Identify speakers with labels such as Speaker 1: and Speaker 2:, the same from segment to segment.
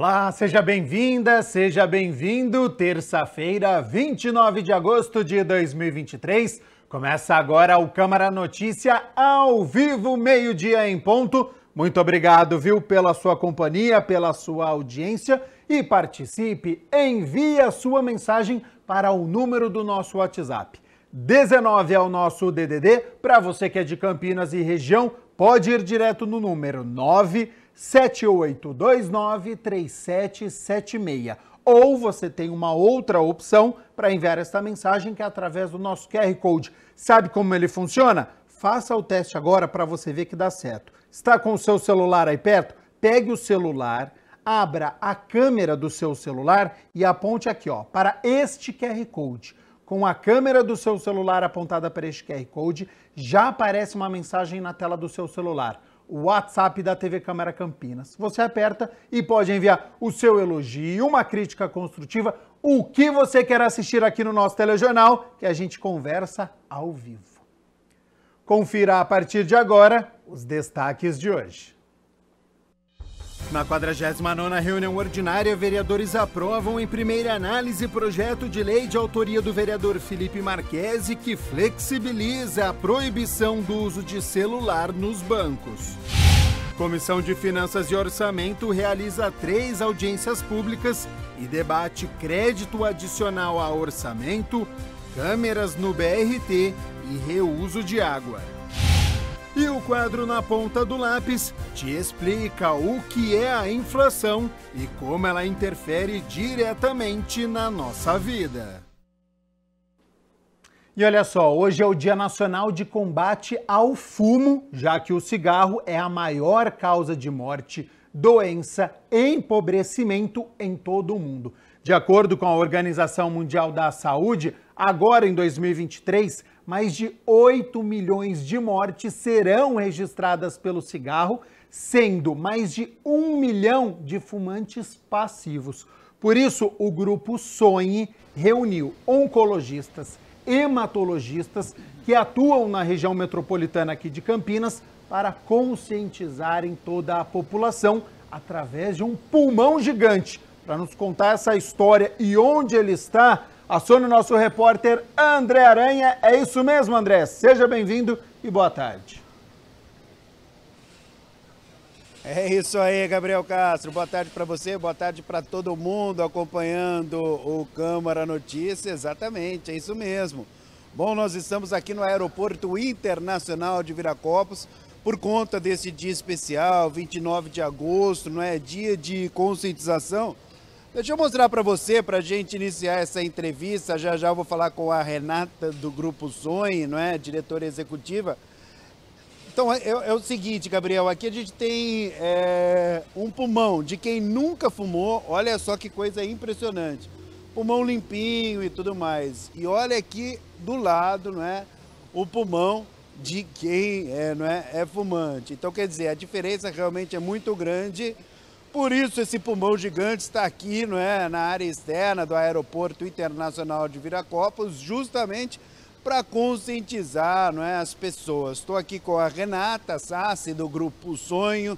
Speaker 1: Olá, seja bem-vinda, seja bem-vindo. Terça-feira, 29 de agosto de 2023. Começa agora o Câmara Notícia ao vivo, meio-dia em ponto. Muito obrigado, viu, pela sua companhia, pela sua audiência e participe, envie a sua mensagem para o número do nosso WhatsApp. 19 é o nosso DDD. Para você que é de Campinas e região, pode ir direto no número 9 7829-3776. Ou você tem uma outra opção para enviar esta mensagem que é através do nosso QR Code. Sabe como ele funciona? Faça o teste agora para você ver que dá certo. Está com o seu celular aí perto? Pegue o celular, abra a câmera do seu celular e aponte aqui, ó, para este QR Code. Com a câmera do seu celular apontada para este QR Code, já aparece uma mensagem na tela do seu celular WhatsApp da TV Câmara Campinas. Você aperta e pode enviar o seu elogio, uma crítica construtiva, o que você quer assistir aqui no nosso telejornal, que a gente conversa ao vivo. Confira a partir de agora os destaques de hoje. Na 49ª reunião ordinária, vereadores aprovam em primeira análise projeto de lei de autoria do vereador Felipe Marquese que flexibiliza a proibição do uso de celular nos bancos. Comissão de Finanças e Orçamento realiza três audiências públicas e debate crédito adicional a orçamento, câmeras no BRT e reuso de água. E o quadro na ponta do lápis te explica o que é a inflação e como ela interfere diretamente na nossa vida. E olha só, hoje é o Dia Nacional de Combate ao Fumo, já que o cigarro é a maior causa de morte, doença e empobrecimento em todo o mundo. De acordo com a Organização Mundial da Saúde, agora em 2023, mais de 8 milhões de mortes serão registradas pelo cigarro, sendo mais de 1 milhão de fumantes passivos. Por isso, o grupo Sonhe reuniu oncologistas, hematologistas que atuam na região metropolitana aqui de Campinas para conscientizarem toda a população através de um pulmão gigante. Para nos contar essa história e onde ele está, Acione o nosso repórter André Aranha. É isso mesmo, André. Seja bem-vindo e boa tarde.
Speaker 2: É isso aí, Gabriel Castro. Boa tarde para você, boa tarde para todo mundo acompanhando o Câmara Notícias. Exatamente, é isso mesmo. Bom, nós estamos aqui no Aeroporto Internacional de Viracopos por conta desse dia especial, 29 de agosto, não é? Dia de conscientização Deixa eu mostrar para você, para a gente iniciar essa entrevista. Já já eu vou falar com a Renata do Grupo Sonho, não é? Diretora executiva. Então é, é, é o seguinte, Gabriel, aqui a gente tem é, um pulmão de quem nunca fumou. Olha só que coisa impressionante. Pulmão limpinho e tudo mais. E olha aqui do lado, não é? O pulmão de quem é, não é, é fumante. Então quer dizer, a diferença realmente é muito grande. Por isso, esse pulmão gigante está aqui, não é, na área externa do Aeroporto Internacional de Viracopos, justamente para conscientizar não é, as pessoas. Estou aqui com a Renata Sassi, do Grupo Sonho,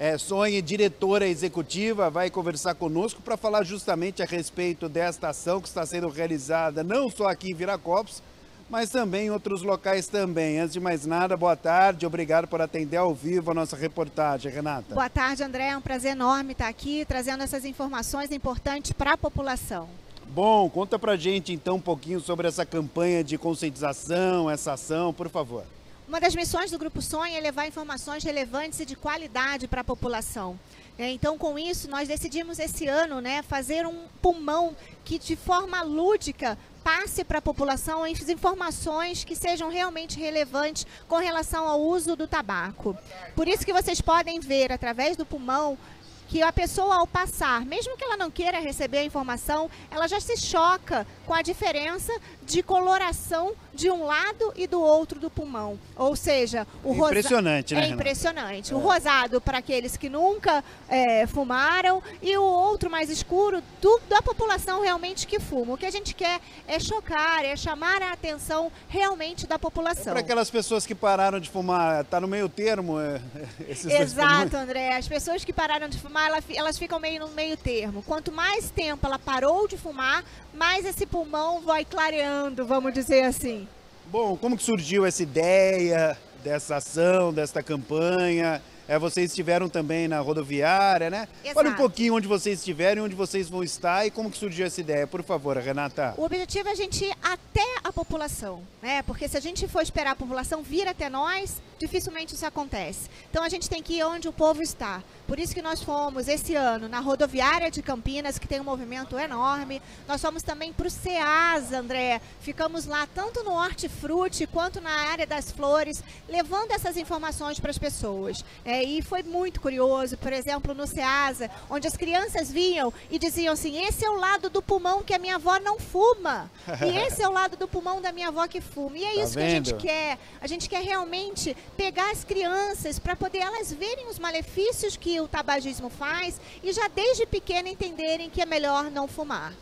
Speaker 2: é, Sonho, diretora executiva, vai conversar conosco para falar justamente a respeito desta ação que está sendo realizada não só aqui em Viracopos, mas também em outros locais também. Antes de mais nada, boa tarde, obrigado por atender ao vivo a nossa reportagem, Renata. Boa
Speaker 3: tarde, André, é um prazer enorme estar aqui trazendo essas informações importantes para a população.
Speaker 2: Bom, conta pra gente então um pouquinho sobre essa campanha de conscientização, essa ação, por favor.
Speaker 3: Uma das missões do Grupo Sonho é levar informações relevantes e de qualidade para a população. É, então, com isso, nós decidimos esse ano né, fazer um pulmão que, de forma lúdica, passe para a população as informações que sejam realmente relevantes com relação ao uso do tabaco. Por isso que vocês podem ver, através do pulmão, que a pessoa, ao passar, mesmo que ela não queira receber a informação, ela já se choca com a diferença de coloração de um lado e do outro do pulmão. Ou seja, o rosado. Impressionante, rosa... né? É impressionante. É. O rosado para aqueles que nunca é, fumaram e o outro mais escuro do, da população realmente que fuma. O que a gente quer é chocar, é chamar a atenção realmente da é população. É para aquelas
Speaker 2: pessoas que pararam de fumar, tá no meio termo. É, Exato,
Speaker 3: André. As pessoas que pararam de fumar, elas ficam meio no meio termo. Quanto mais tempo ela parou de fumar, mais esse pulmão vai clareando vamos dizer assim.
Speaker 2: Bom, como que surgiu essa ideia dessa ação, desta campanha? É, vocês estiveram também na rodoviária, né? Exato. Olha um pouquinho onde vocês estiveram, onde vocês vão estar e como que surgiu essa ideia, por favor, Renata. O
Speaker 3: objetivo é a gente ir até a população, né? Porque se a gente for esperar a população vir até nós, dificilmente isso acontece. Então a gente tem que ir onde o povo está. Por isso que nós fomos esse ano na rodoviária de Campinas, que tem um movimento enorme. Nós fomos também para o CEAS, André. Ficamos lá tanto no hortifruti quanto na área das flores, levando essas informações para as pessoas. É, e foi muito curioso, por exemplo, no CEASA, onde as crianças vinham e diziam assim: esse é o lado do pulmão que a minha avó não fuma. E esse é o lado do pulmão da minha avó que fuma. E é tá isso vendo? que a gente quer. A gente quer realmente pegar as crianças para poder elas verem os malefícios que o tabagismo faz e já desde pequena entenderem que é melhor não fumar.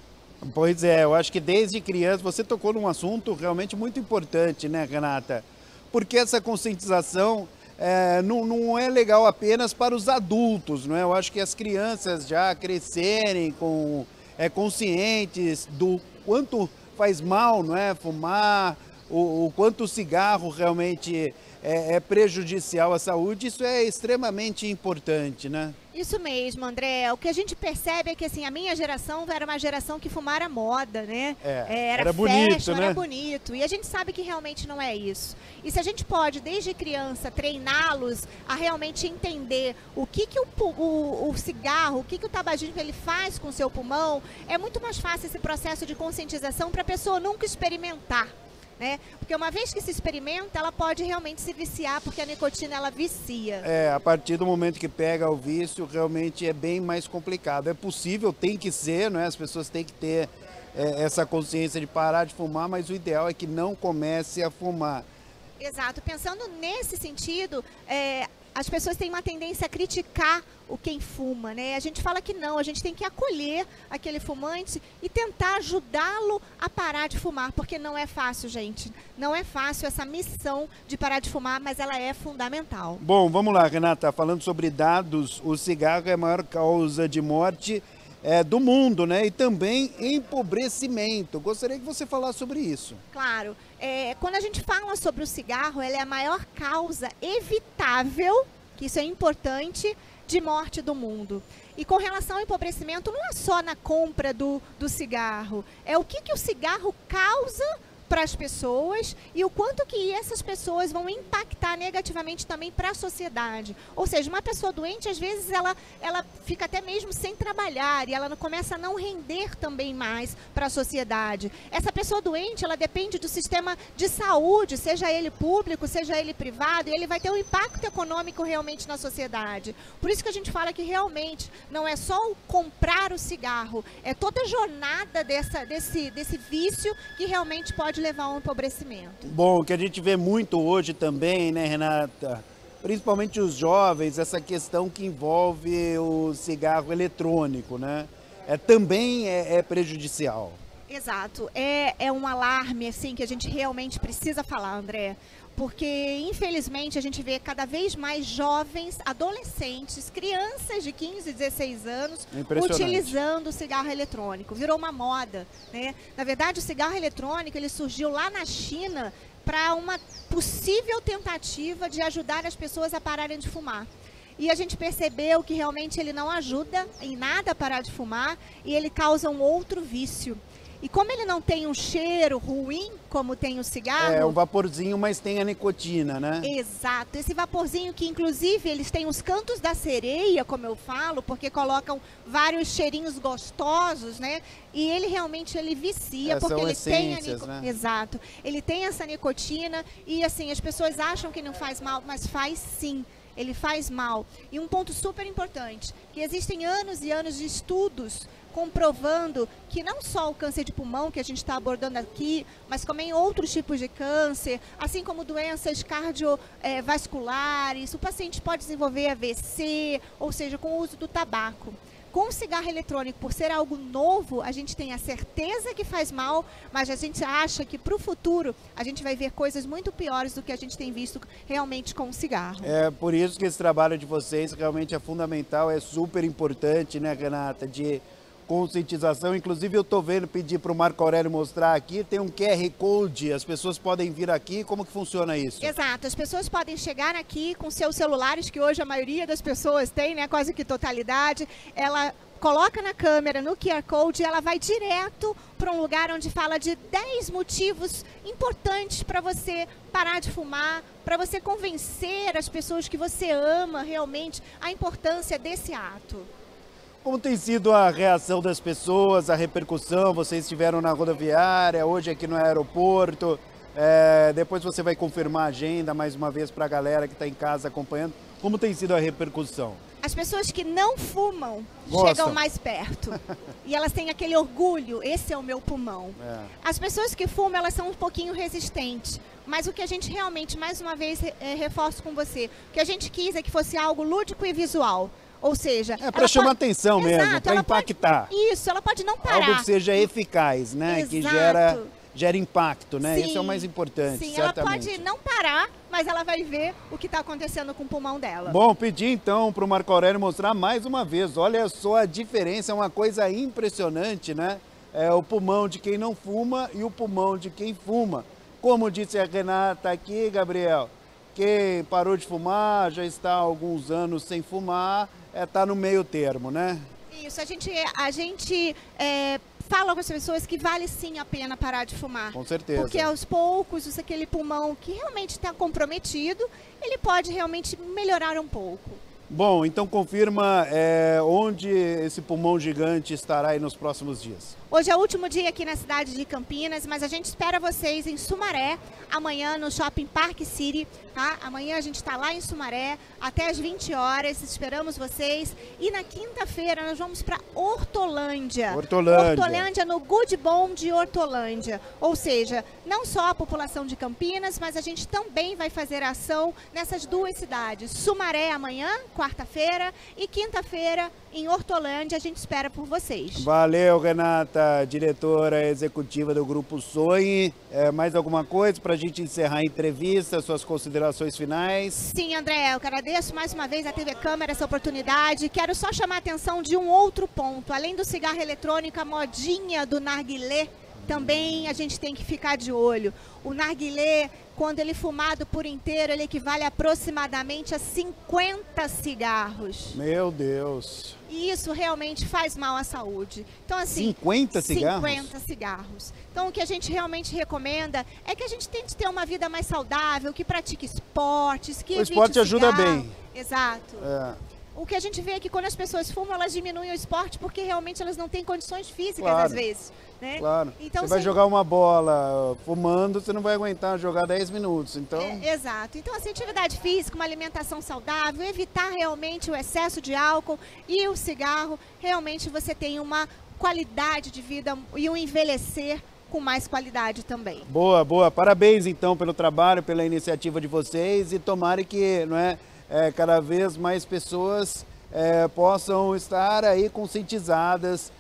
Speaker 2: Pois é, eu acho que desde criança você tocou num assunto realmente muito importante, né, Renata? Porque essa conscientização é, não, não é legal apenas para os adultos, não é? Eu acho que as crianças já crescerem com é, conscientes do quanto faz mal, não é? Fumar, o, o quanto o cigarro realmente é, é prejudicial à saúde, isso é extremamente importante, né?
Speaker 3: Isso mesmo, André. O que a gente percebe é que assim, a minha geração era uma geração que fumara moda, né? É, é era, era bonito, festa, né? era bonito. E a gente sabe que realmente não é isso. E se a gente pode, desde criança, treiná-los a realmente entender o que, que o, o, o cigarro, o que, que o tabagismo ele faz com o seu pulmão, é muito mais fácil esse processo de conscientização para a pessoa nunca experimentar né? Porque uma vez que se experimenta, ela pode realmente se viciar, porque a nicotina ela vicia.
Speaker 2: É, a partir do momento que pega o vício, realmente é bem mais complicado. É possível, tem que ser, né? As pessoas têm que ter é, essa consciência de parar de fumar, mas o ideal é que não comece a fumar.
Speaker 3: Exato. Pensando nesse sentido, é, as pessoas têm uma tendência a criticar o quem fuma, né? A gente fala que não, a gente tem que acolher aquele fumante e tentar ajudá-lo a parar de fumar, porque não é fácil, gente. Não é fácil essa missão de parar de fumar, mas ela é fundamental.
Speaker 2: Bom, vamos lá, Renata, falando sobre dados, o cigarro é a maior causa de morte é, do mundo, né? E também empobrecimento. Gostaria que você falasse sobre isso.
Speaker 3: Claro. É, quando a gente fala sobre o cigarro, ele é a maior causa evitável, que isso é importante, de morte do mundo. E com relação ao empobrecimento, não é só na compra do, do cigarro, é o que, que o cigarro causa para as pessoas e o quanto que essas pessoas vão impactar negativamente também para a sociedade. Ou seja, uma pessoa doente, às vezes, ela, ela fica até mesmo sem trabalhar e ela começa a não render também mais para a sociedade. Essa pessoa doente, ela depende do sistema de saúde, seja ele público, seja ele privado, e ele vai ter um impacto econômico realmente na sociedade. Por isso que a gente fala que realmente não é só o comprar o cigarro, é toda a jornada dessa, desse, desse vício que realmente pode pode levar ao empobrecimento?
Speaker 2: Bom, o que a gente vê muito hoje também, né, Renata? Principalmente os jovens, essa questão que envolve o cigarro eletrônico, né? É, também é, é prejudicial.
Speaker 3: Exato. É, é um alarme assim que a gente realmente precisa falar, André. Porque, infelizmente, a gente vê cada vez mais jovens, adolescentes, crianças de 15, 16 anos é utilizando o cigarro eletrônico. Virou uma moda. Né? Na verdade, o cigarro eletrônico ele surgiu lá na China para uma possível tentativa de ajudar as pessoas a pararem de fumar e a gente percebeu que realmente ele não ajuda em nada a parar de fumar e ele causa um outro vício. E como ele não tem um cheiro ruim, como tem o cigarro. É, um
Speaker 2: vaporzinho, mas tem a nicotina, né?
Speaker 3: Exato. Esse vaporzinho que, inclusive, eles têm os cantos da sereia, como eu falo, porque colocam vários cheirinhos gostosos, né? E ele realmente ele vicia, é, porque ele tem a nicotina. Né? Exato. Ele tem essa nicotina e, assim, as pessoas acham que não faz mal, mas faz sim ele faz mal. E um ponto super importante, que existem anos e anos de estudos comprovando que não só o câncer de pulmão que a gente está abordando aqui, mas também outros tipos de câncer, assim como doenças cardiovasculares, o paciente pode desenvolver AVC, ou seja, com o uso do tabaco. Com o cigarro eletrônico, por ser algo novo, a gente tem a certeza que faz mal, mas a gente acha que para o futuro a gente vai ver coisas muito piores do que a gente tem visto realmente com o cigarro.
Speaker 2: É por isso que esse trabalho de vocês realmente é fundamental, é super importante, né, Renata? De conscientização. Inclusive, eu estou vendo, pedir para o Marco Aurélio mostrar aqui, tem um QR Code, as pessoas podem vir aqui, como que funciona isso?
Speaker 3: Exato, as pessoas podem chegar aqui com seus celulares, que hoje a maioria das pessoas tem, né, quase que totalidade, ela coloca na câmera, no QR Code, ela vai direto para um lugar onde fala de 10 motivos importantes para você parar de fumar, para você convencer as pessoas que você ama realmente a importância desse ato.
Speaker 2: Como tem sido a reação das pessoas, a repercussão? Vocês estiveram na rodoviária, hoje aqui no aeroporto. É, depois você vai confirmar a agenda mais uma vez para a galera que está em casa acompanhando. Como tem sido a repercussão?
Speaker 3: As pessoas que não fumam Gostam. chegam mais perto. e elas têm aquele orgulho, esse é o meu pulmão. É. As pessoas que fumam, elas são um pouquinho resistentes. Mas o que a gente realmente, mais uma vez, é, reforço com você, o que a gente quis é que fosse algo lúdico e visual. Ou seja, é para chamar pode...
Speaker 2: atenção mesmo, para impactar. Pode...
Speaker 3: Isso, ela pode não parar. Algo que seja
Speaker 2: eficaz, né? Exato. Que gera gera impacto, né? Sim, Isso é o mais importante. Sim, certamente. ela pode
Speaker 3: não parar, mas ela vai ver o que está acontecendo com o pulmão dela. Bom,
Speaker 2: pedi então para o Marco Aurélio mostrar mais uma vez. Olha só a diferença, é uma coisa impressionante, né? É o pulmão de quem não fuma e o pulmão de quem fuma. Como disse a Renata aqui, Gabriel, quem parou de fumar já está há alguns anos sem fumar está é, tá no meio termo, né?
Speaker 3: Isso, a gente, a gente é, fala com as pessoas que vale sim a pena parar de fumar. Com certeza. Porque aos poucos, aquele pulmão que realmente está comprometido, ele pode realmente melhorar um pouco.
Speaker 2: Bom, então confirma é, onde esse pulmão gigante estará aí nos próximos dias.
Speaker 3: Hoje é o último dia aqui na cidade de Campinas, mas a gente espera vocês em Sumaré, amanhã no Shopping Park City, tá? Amanhã a gente está lá em Sumaré até as 20 horas, esperamos vocês. E na quinta-feira nós vamos para Hortolândia. Hortolândia. Hortolândia no Good Bom de Hortolândia. Ou seja, não só a população de Campinas, mas a gente também vai fazer ação nessas duas cidades. Sumaré amanhã, quarta-feira, e quinta-feira em Hortolândia. A gente espera por vocês.
Speaker 2: Valeu, Renata diretora executiva do Grupo Sonhe. É, mais alguma coisa para a gente encerrar a entrevista, suas considerações finais?
Speaker 3: Sim, André, eu agradeço mais uma vez à TV Câmara essa oportunidade. Quero só chamar a atenção de um outro ponto. Além do cigarro eletrônico, a modinha do narguilé, também a gente tem que ficar de olho. O narguilé, quando ele é fumado por inteiro, ele equivale aproximadamente a 50 cigarros.
Speaker 2: Meu Deus!
Speaker 3: E isso realmente faz mal à saúde. Então, assim. 50 cigarros? 50 cigarros. Então, o que a gente realmente recomenda é que a gente tente ter uma vida mais saudável, que pratique esportes, que. O esporte o ajuda bem. Exato. É o que a gente vê é que quando as pessoas fumam, elas diminuem o esporte porque realmente elas não têm condições físicas claro, às vezes. Né? Claro. Então, você vai sim. jogar uma
Speaker 2: bola fumando, você não vai aguentar jogar 10 minutos. Então... É,
Speaker 3: exato. Então, assim, atividade física, uma alimentação saudável, evitar realmente o excesso de álcool e o cigarro, realmente você tem uma qualidade de vida e um envelhecer com mais qualidade também.
Speaker 2: Boa, boa. Parabéns então pelo trabalho, pela iniciativa de vocês e tomara que, não é, é, cada vez mais pessoas é, possam estar aí conscientizadas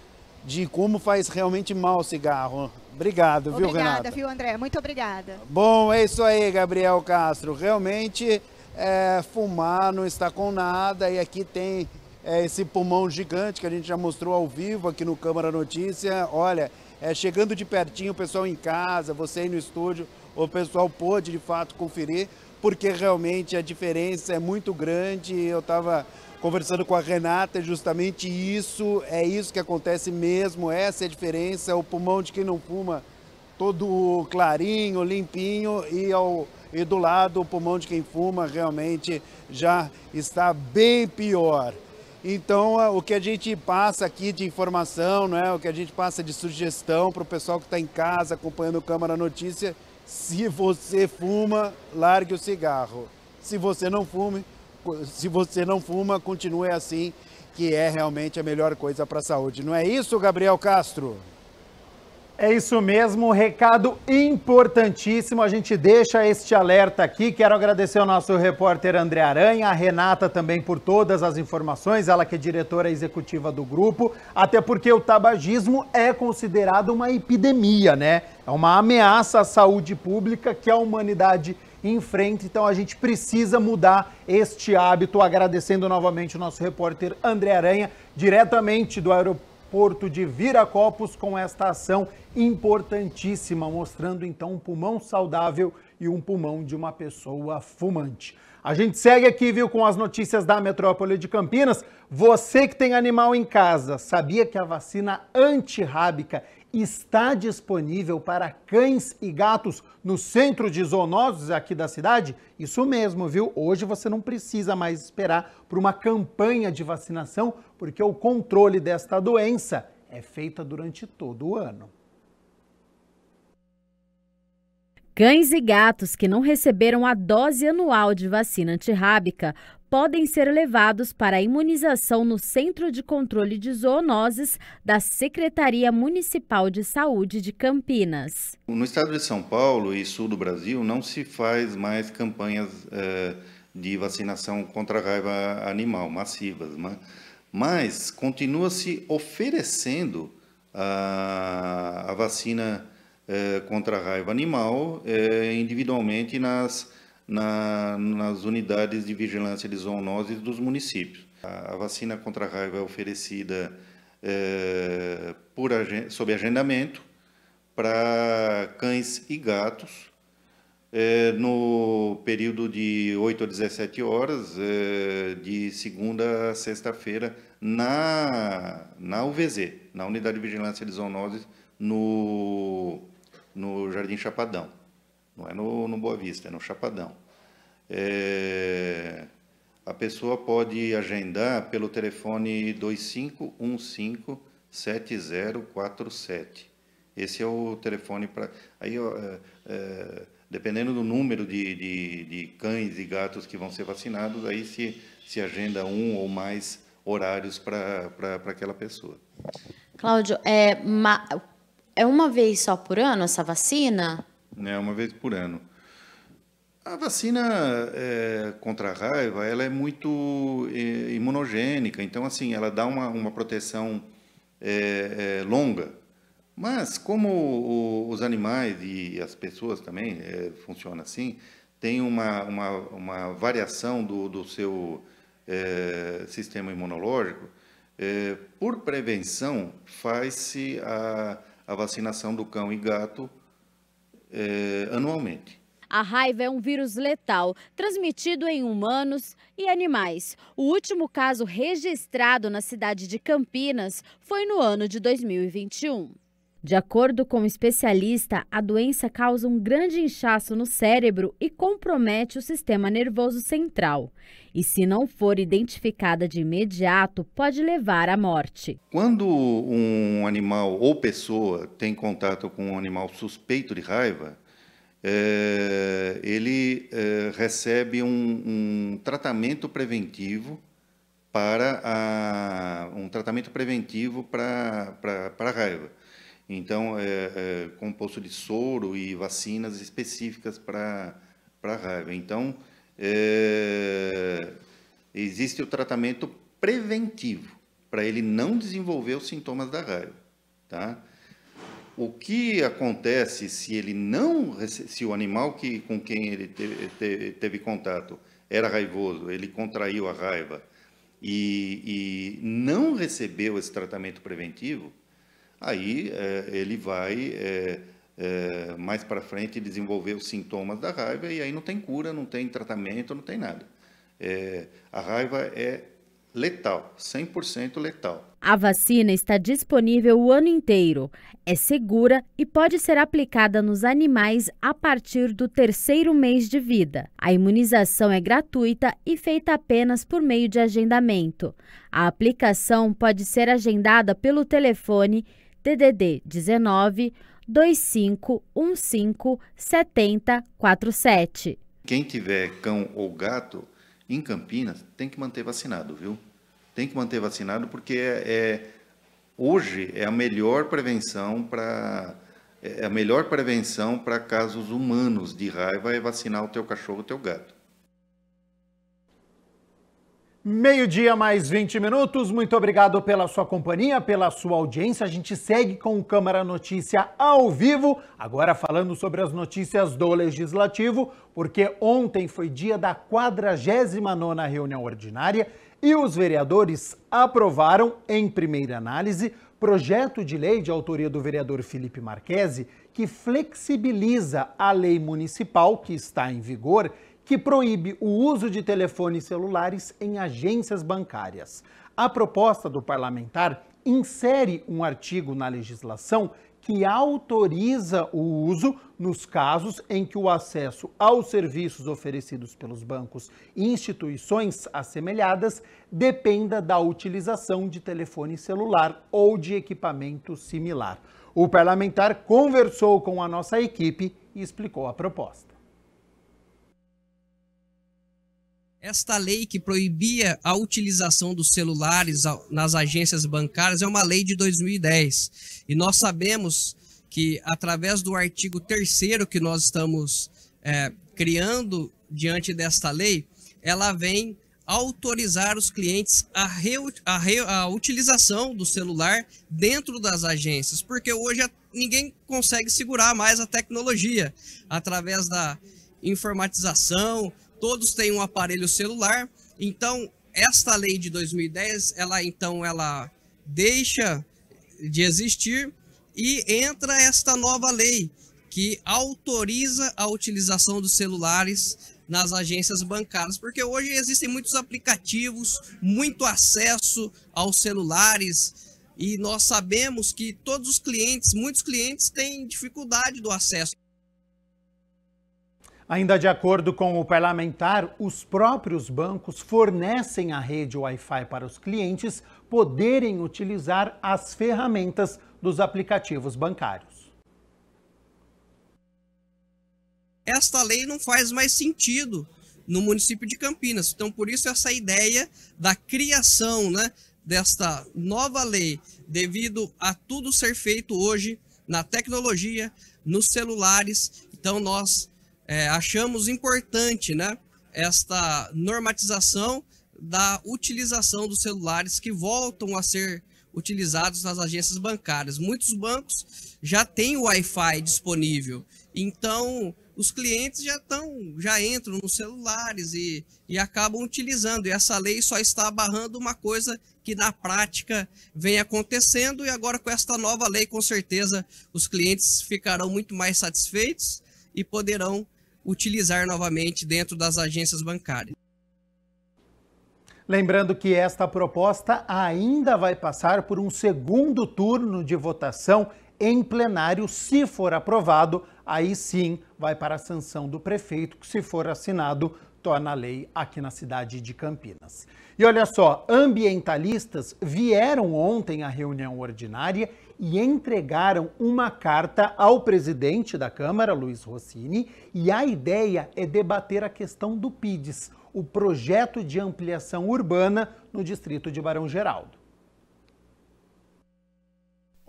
Speaker 2: de como faz realmente mal o cigarro. Obrigado, obrigada, viu, Renata? Obrigada,
Speaker 3: viu, André? Muito obrigada.
Speaker 2: Bom, é isso aí, Gabriel Castro. Realmente, é, fumar não está com nada e aqui tem é, esse pulmão gigante que a gente já mostrou ao vivo aqui no Câmara Notícia. Olha, é, chegando de pertinho, o pessoal em casa, você aí no estúdio, o pessoal pôde de fato conferir porque realmente a diferença é muito grande. Eu estava conversando com a Renata, é justamente isso, é isso que acontece mesmo, essa é a diferença, o pulmão de quem não fuma todo clarinho, limpinho e ao e do lado o pulmão de quem fuma realmente já está bem pior. Então, é, o que a gente passa aqui de informação, é o que a gente passa de sugestão para o pessoal que está em casa acompanhando o Câmara Notícia, se você fuma, largue o cigarro. Se você não fume, se você não fuma, continue assim, que é realmente a melhor coisa para a saúde. Não é isso, Gabriel Castro?
Speaker 1: É isso mesmo, recado importantíssimo. A gente deixa este alerta aqui. Quero agradecer ao nosso repórter André Aranha, a Renata também por todas as informações, ela que é diretora executiva do grupo, até porque o tabagismo é considerado uma epidemia, né? É uma ameaça à saúde pública que a humanidade enfrenta, então a gente precisa mudar este hábito. Agradecendo novamente o nosso repórter André Aranha, diretamente do aeroporto Porto de Viracopos com esta ação importantíssima, mostrando então um pulmão saudável e um pulmão de uma pessoa fumante. A gente segue aqui, viu, com as notícias da metrópole de Campinas. Você que tem animal em casa, sabia que a vacina antirrábica está disponível para cães e gatos no centro de zoonoses aqui da cidade? Isso mesmo, viu? Hoje você não precisa mais esperar por uma campanha de vacinação, porque o controle desta doença é feita durante todo o ano.
Speaker 4: Cães e gatos que não receberam a dose anual de vacina antirrábica podem ser levados para a imunização no Centro de Controle de Zoonoses da Secretaria Municipal de Saúde de Campinas.
Speaker 5: No estado de São Paulo e sul do Brasil não se faz mais campanhas eh, de vacinação contra a raiva animal massivas, mas, né? mas continua se oferecendo a, a vacina eh, contra a raiva animal eh, individualmente nas, na, nas unidades de vigilância de zoonoses dos municípios. A, a vacina contra a raiva é oferecida eh, por, sob agendamento para cães e gatos é, no período de 8 a 17 horas, é, de segunda a sexta-feira, na, na UVZ, na Unidade de Vigilância de Zoonoses, no no Jardim Chapadão. Não é no, no Boa Vista, é no Chapadão. É, a pessoa pode agendar pelo telefone 2515-7047. Esse é o telefone para. Aí, ó, é, é, dependendo do número de, de, de, cães e gatos que vão ser vacinados, aí se, se agenda um ou mais horários para aquela pessoa.
Speaker 4: Cláudio, é, ma, é uma vez só por ano essa vacina?
Speaker 5: É, uma vez por ano. A vacina é, contra a raiva, ela é muito é, imunogênica, então assim, ela dá uma, uma proteção é, é longa. Mas como o, os animais e as pessoas também é, funciona assim, tem uma, uma, uma variação do, do seu é, sistema imunológico, é, por prevenção faz-se a a vacinação do cão e gato é, anualmente.
Speaker 4: A raiva é um vírus letal, transmitido em humanos e animais. O último caso registrado na cidade de Campinas foi no ano de 2021. De acordo com o um especialista, a doença causa um grande inchaço no cérebro e compromete o sistema nervoso central. E se não for identificada de imediato, pode levar à morte.
Speaker 5: Quando um animal ou pessoa tem contato com um animal suspeito de raiva, é, ele é, recebe um, um, tratamento preventivo para a, um tratamento preventivo para a raiva então, é, é composto de soro e vacinas específicas para a raiva. Então, é, existe o tratamento preventivo para ele não desenvolver os sintomas da raiva, tá? O que acontece se ele não se o animal que com quem ele teve, teve contato era raivoso, ele contraiu a raiva e, e não recebeu esse tratamento preventivo, aí é, ele vai é, é, mais para frente desenvolver os sintomas da raiva e aí não tem cura, não tem tratamento, não tem nada. É, a raiva é letal, 100% letal.
Speaker 4: A vacina está disponível o ano inteiro, é segura e pode ser aplicada nos animais a partir do terceiro mês de vida. A imunização é gratuita e feita apenas por meio de agendamento. A aplicação pode ser agendada pelo telefone DDD 19 2515 7047.
Speaker 5: Quem tiver cão ou gato em Campinas tem que manter vacinado, viu? Tem que manter vacinado porque é, é hoje é a melhor prevenção para é a melhor prevenção para casos humanos de raiva é vacinar o teu cachorro, o teu
Speaker 1: gato. Meio-dia, mais 20 minutos. Muito obrigado pela sua companhia, pela sua audiência. A gente segue com o Câmara Notícia ao vivo, agora falando sobre as notícias do Legislativo, porque ontem foi dia da 49 reunião ordinária e os vereadores aprovaram, em primeira análise, projeto de lei de autoria do vereador Felipe Marquese, que flexibiliza a lei municipal que está em vigor que proíbe o uso de telefones celulares em agências bancárias. A proposta do parlamentar insere um artigo na legislação que autoriza o uso nos casos em que o acesso aos serviços oferecidos pelos bancos e instituições assemelhadas dependa da utilização de telefone celular ou de equipamento similar. O parlamentar conversou com a nossa equipe e explicou a proposta.
Speaker 6: Esta lei que proibia a utilização dos celulares nas agências bancárias é uma lei de 2010. E nós sabemos que, através do artigo 3 que nós estamos é, criando diante desta lei, ela vem autorizar os clientes a, a, a utilização do celular dentro das agências, porque hoje ninguém consegue segurar mais a tecnologia através da informatização, todos têm um aparelho celular. Então, esta lei de 2010, ela então ela deixa de existir e entra esta nova lei que autoriza a utilização dos celulares nas agências bancárias, porque hoje existem muitos aplicativos, muito acesso aos celulares e nós sabemos que todos os clientes, muitos clientes têm dificuldade do acesso.
Speaker 1: Ainda de acordo com o parlamentar, os próprios bancos fornecem a rede Wi-Fi para os clientes poderem utilizar as ferramentas dos aplicativos bancários.
Speaker 6: Esta lei não faz mais sentido no município de Campinas. Então, por isso, essa ideia da criação né, desta nova lei, devido a tudo ser feito hoje na tecnologia, nos celulares. Então, nós é, achamos importante né, esta normatização da utilização dos celulares que voltam a ser utilizados nas agências bancárias. Muitos bancos já têm o Wi-Fi disponível, então os clientes já estão, já entram nos celulares e, e acabam utilizando. E essa lei só está barrando uma coisa que na prática vem acontecendo, e agora com esta nova lei, com certeza, os clientes ficarão muito mais satisfeitos e poderão utilizar novamente dentro das agências bancárias.
Speaker 1: Lembrando que esta proposta ainda vai passar por um segundo turno de votação em plenário, se for aprovado, aí sim vai para a sanção do prefeito, que se for assinado, torna lei aqui na cidade de Campinas. E olha só, ambientalistas vieram ontem à reunião ordinária e entregaram uma carta ao presidente da Câmara, Luiz Rossini, e a ideia é debater a questão do PIDES, o projeto de ampliação urbana no distrito de Barão Geraldo.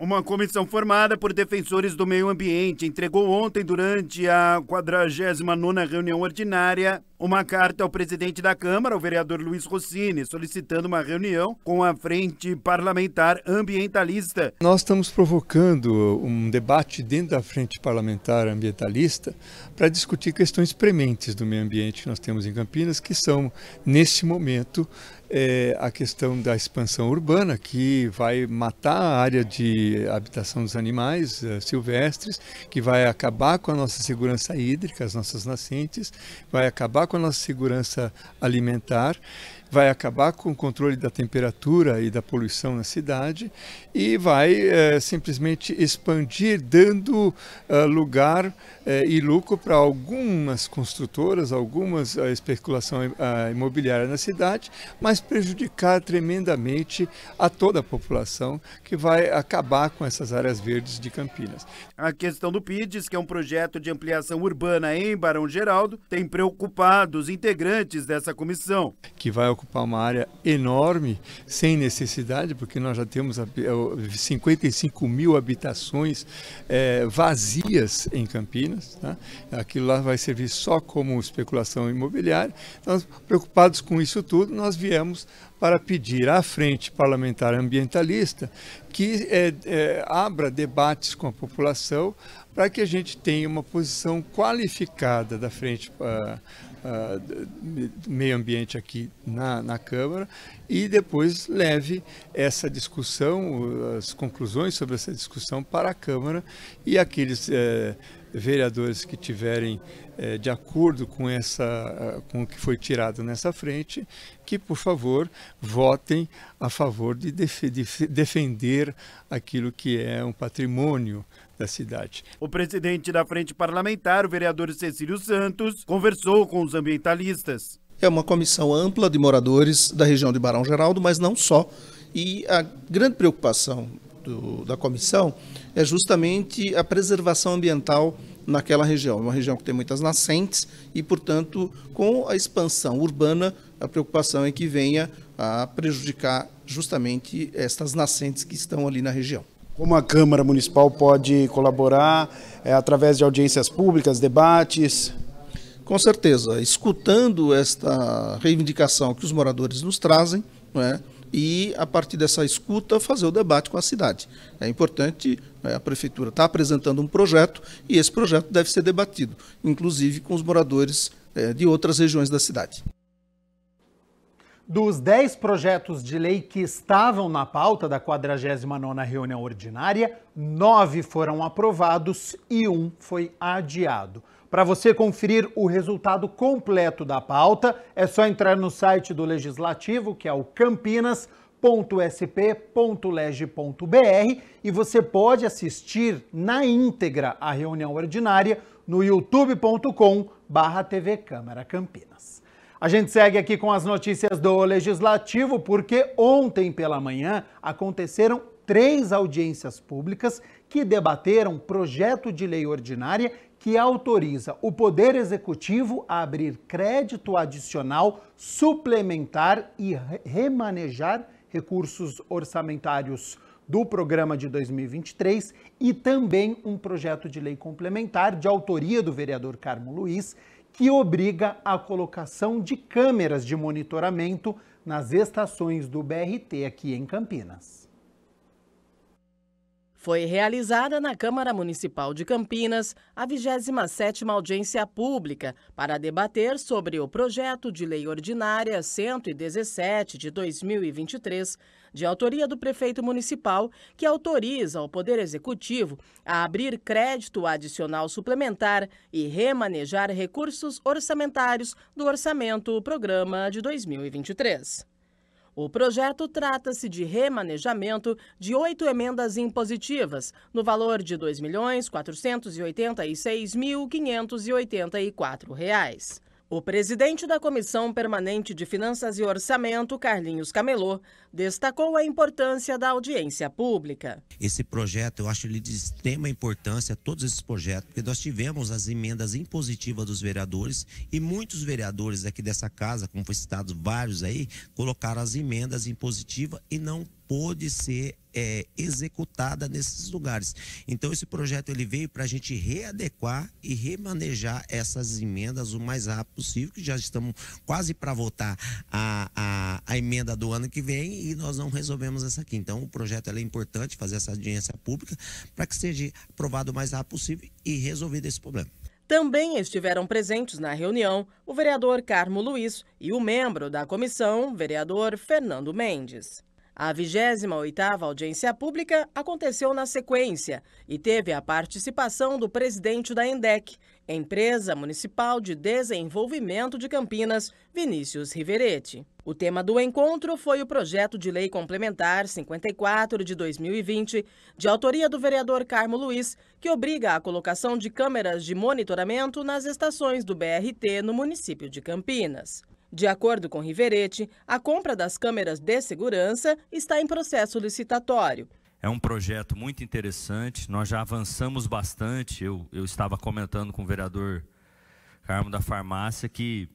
Speaker 1: Uma comissão formada por defensores do meio
Speaker 2: ambiente entregou ontem, durante a 49ª reunião ordinária, uma carta ao presidente da Câmara, o vereador Luiz Rossini, solicitando uma reunião com a Frente Parlamentar Ambientalista.
Speaker 7: Nós estamos provocando um debate dentro da Frente Parlamentar Ambientalista para discutir questões prementes do meio ambiente que nós temos em Campinas, que são, neste momento, é a questão da expansão urbana, que vai matar a área de habitação dos animais uh, silvestres, que vai acabar com a nossa segurança hídrica, as nossas nascentes, vai acabar com a nossa segurança alimentar, vai acabar com o controle da temperatura e da poluição na cidade e vai uh, simplesmente expandir, dando uh, lugar é, e lucro para algumas construtoras, algumas a especulação a imobiliária na cidade, mas prejudicar tremendamente a toda a população que vai acabar com essas áreas verdes de Campinas.
Speaker 2: A questão do PIDES, que é um projeto de ampliação urbana em Barão Geraldo, tem preocupado os integrantes dessa comissão.
Speaker 7: Que vai ocupar uma área enorme, sem necessidade, porque nós já temos 55 mil habitações é, vazias em Campinas né? Aquilo lá vai servir só como especulação imobiliária. Então, preocupados com isso tudo, nós viemos para pedir à frente parlamentar ambientalista que é, é, abra debates com a população para que a gente tenha uma posição qualificada da frente uh, uh, meio ambiente aqui na, na Câmara e depois leve essa discussão, as conclusões sobre essa discussão para a Câmara e aqueles uh, vereadores que tiverem é, de acordo com essa com o que foi tirado nessa frente que por favor votem a favor de, def de defender aquilo que é um patrimônio da cidade.
Speaker 2: O presidente da frente parlamentar, o vereador Cecílio Santos, conversou com os ambientalistas.
Speaker 1: É uma comissão ampla de moradores da região de Barão Geraldo, mas não só. E a grande preocupação do, da comissão é justamente a preservação ambiental naquela região. É uma região que tem muitas nascentes e, portanto, com a expansão urbana, a preocupação é que venha a prejudicar justamente estas nascentes que estão ali na região.
Speaker 2: Como a Câmara Municipal pode colaborar
Speaker 1: é, através de audiências públicas, debates? Com certeza, escutando esta reivindicação que os moradores nos trazem, não é? e, a partir dessa escuta, fazer o debate com a cidade. É importante, né, a prefeitura está apresentando um projeto e esse projeto deve ser debatido, inclusive com os moradores é, de outras regiões da cidade. Dos 10 projetos de lei que estavam na pauta da 49ª reunião ordinária, nove foram aprovados e um foi adiado. Para você conferir o resultado completo da pauta, é só entrar no site do Legislativo, que é o campinas.sp.lege.br, e você pode assistir na íntegra a reunião ordinária no youtube.com/tv Câmara Campinas. A gente segue aqui com as notícias do Legislativo, porque ontem pela manhã aconteceram três audiências públicas que debateram projeto de lei ordinária que autoriza o Poder Executivo a abrir crédito adicional, suplementar e remanejar recursos orçamentários do programa de 2023 e também um projeto de lei complementar de autoria do vereador Carmo Luiz que obriga a colocação de câmeras de monitoramento nas estações do BRT aqui em
Speaker 8: Campinas. Foi realizada na Câmara Municipal de Campinas a 27ª audiência pública para debater sobre o projeto de lei ordinária 117 de 2023, de autoria do prefeito municipal, que autoriza ao Poder Executivo a abrir crédito adicional suplementar e remanejar recursos orçamentários do orçamento programa de 2023. O projeto trata-se de remanejamento de oito emendas impositivas, no valor de R$ 2.486.584. O presidente da Comissão Permanente de Finanças e Orçamento, Carlinhos Camelô, destacou a importância da audiência pública.
Speaker 9: Esse projeto, eu acho ele de extrema importância, todos esses projetos, porque nós tivemos as emendas impositivas dos vereadores e muitos vereadores aqui dessa casa, como foi citado vários aí, colocaram as emendas impositivas e não pôde ser é, executada nesses lugares. Então esse projeto ele veio para a gente readequar e remanejar essas emendas o mais rápido possível, que já estamos quase para votar a, a, a, emenda do ano que vem e nós não resolvemos essa aqui. Então o projeto é importante fazer essa audiência pública para que seja aprovado o mais rápido possível e resolvido esse problema.
Speaker 8: Também estiveram presentes na reunião o vereador Carmo Luiz e o membro da comissão, vereador Fernando Mendes. A 28ª audiência pública aconteceu na sequência e teve a participação do presidente da ENDEC, Empresa Municipal de Desenvolvimento de Campinas, Vinícius Riverete. O tema do encontro foi o projeto de lei complementar 54 de 2020, de autoria do vereador Carmo Luiz, que obriga a colocação de câmeras de monitoramento nas estações do BRT no município de Campinas. De acordo com Riverete, a compra das câmeras de segurança está em processo licitatório.
Speaker 10: É um projeto muito interessante, nós já avançamos bastante. Eu, eu estava comentando com o vereador Carmo da Farmácia que,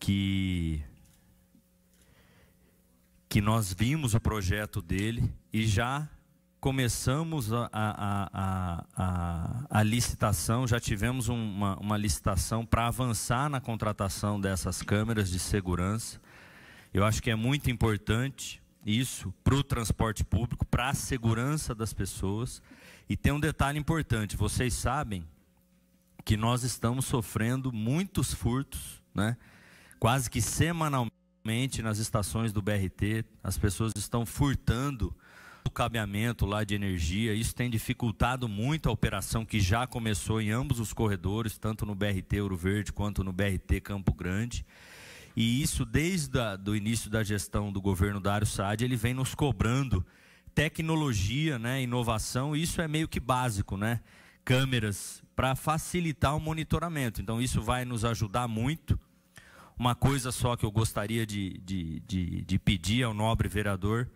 Speaker 10: que, que nós vimos o projeto dele e já começamos a, a, a, a, licitação, já tivemos uma, uma licitação para avançar na contratação dessas câmeras de segurança. Eu acho que é muito importante isso para o transporte público, para a segurança das pessoas. E tem um detalhe importante: vocês sabem que nós estamos sofrendo muitos furtos, né? quase que semanalmente nas estações do BRT, as pessoas estão furtando o cabeamento lá de energia. Isso tem dificultado muito a operação que já começou em ambos os corredores, tanto no BRT Ouro Verde quanto no BRT Campo Grande. E isso, desde o início da gestão do governo Dário Saad, ele vem nos cobrando tecnologia, né, inovação, isso é meio que básico, né? Câmeras para facilitar o monitoramento. Então, isso vai nos ajudar muito. Uma coisa só que eu gostaria de, de, de, de pedir ao nobre vereador